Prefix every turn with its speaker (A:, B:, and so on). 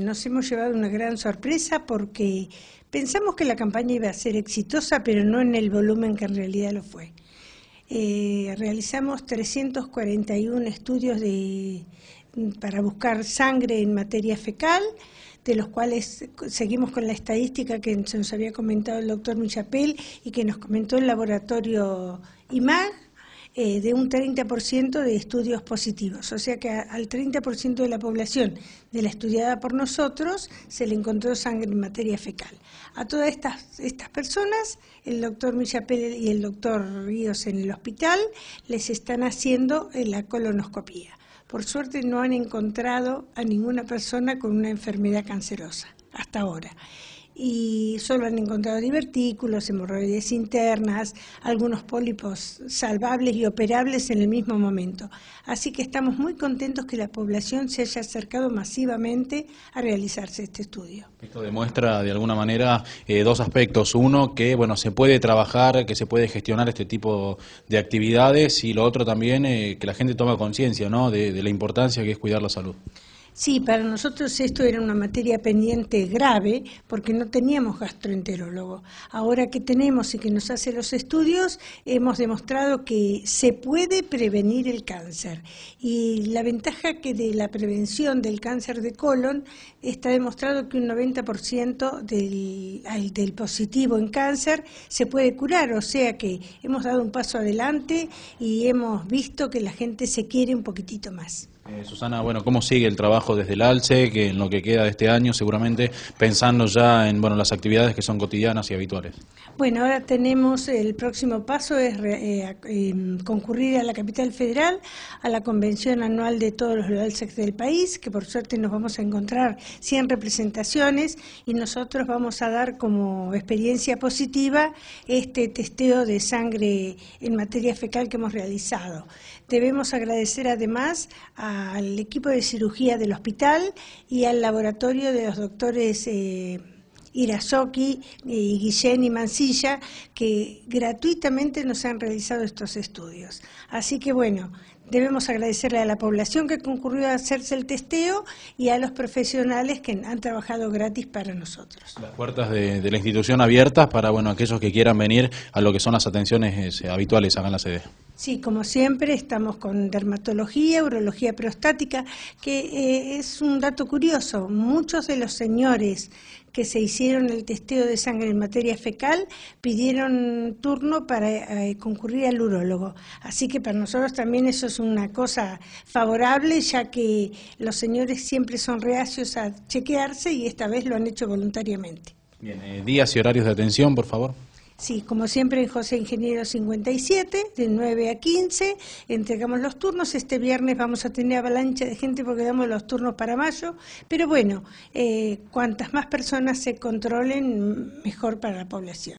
A: Nos hemos llevado una gran sorpresa porque pensamos que la campaña iba a ser exitosa, pero no en el volumen que en realidad lo fue. Eh, realizamos 341 estudios de, para buscar sangre en materia fecal, de los cuales seguimos con la estadística que nos había comentado el doctor Muchapel y que nos comentó el laboratorio IMAG eh, de un 30% de estudios positivos. O sea que al 30% de la población de la estudiada por nosotros se le encontró sangre en materia fecal. A todas estas, estas personas, el doctor Michapel y el doctor Ríos en el hospital les están haciendo eh, la colonoscopía. Por suerte no han encontrado a ninguna persona con una enfermedad cancerosa hasta ahora y solo han encontrado divertículos, hemorroides internas, algunos pólipos salvables y operables en el mismo momento. Así que estamos muy contentos que la población se haya acercado masivamente a realizarse este estudio.
B: Esto demuestra de alguna manera eh, dos aspectos. Uno, que bueno, se puede trabajar, que se puede gestionar este tipo de actividades y lo otro también, eh, que la gente toma conciencia ¿no? de la importancia que es cuidar la salud.
A: Sí, para nosotros esto era una materia pendiente grave porque no teníamos gastroenterólogo. Ahora que tenemos y que nos hace los estudios, hemos demostrado que se puede prevenir el cáncer. Y la ventaja que de la prevención del cáncer de colon está demostrado que un 90% del, del positivo en cáncer se puede curar. O sea que hemos dado un paso adelante y hemos visto que la gente se quiere un poquitito más. Eh,
B: Susana, bueno, ¿cómo sigue el trabajo desde el ALCE, que en lo que queda de este año, seguramente pensando ya en bueno, las actividades que son cotidianas y habituales?
A: Bueno, ahora tenemos el próximo paso, es eh, eh, concurrir a la capital federal, a la convención anual de todos los ALCEC del país, que por suerte nos vamos a encontrar 100 representaciones y nosotros vamos a dar como experiencia positiva este testeo de sangre en materia fecal que hemos realizado. Debemos agradecer además a al equipo de cirugía del hospital y al laboratorio de los doctores. Eh, Irasoki, eh, Guillén y Mancilla, que gratuitamente nos han realizado estos estudios. Así que bueno, debemos agradecerle a la población que concurrió a hacerse el testeo y a los profesionales que han trabajado gratis para nosotros. Las
B: puertas de, la institución abiertas para bueno aquellos que quieran venir a lo que son las atenciones eh, habituales acá la sede.
A: Sí, como siempre, estamos con dermatología, urología prostática, que eh, es un dato curioso. Muchos de los señores que se hicieron el testeo de sangre en materia fecal pidieron turno para eh, concurrir al urólogo. Así que para nosotros también eso es una cosa favorable, ya que los señores siempre son reacios a chequearse y esta vez lo han hecho voluntariamente.
B: Bien, eh, días y horarios de atención, por favor.
A: Sí, como siempre en José Ingeniero 57, de 9 a 15, entregamos los turnos. Este viernes vamos a tener avalancha de gente porque damos los turnos para mayo. Pero bueno, eh, cuantas más personas se controlen, mejor para la población.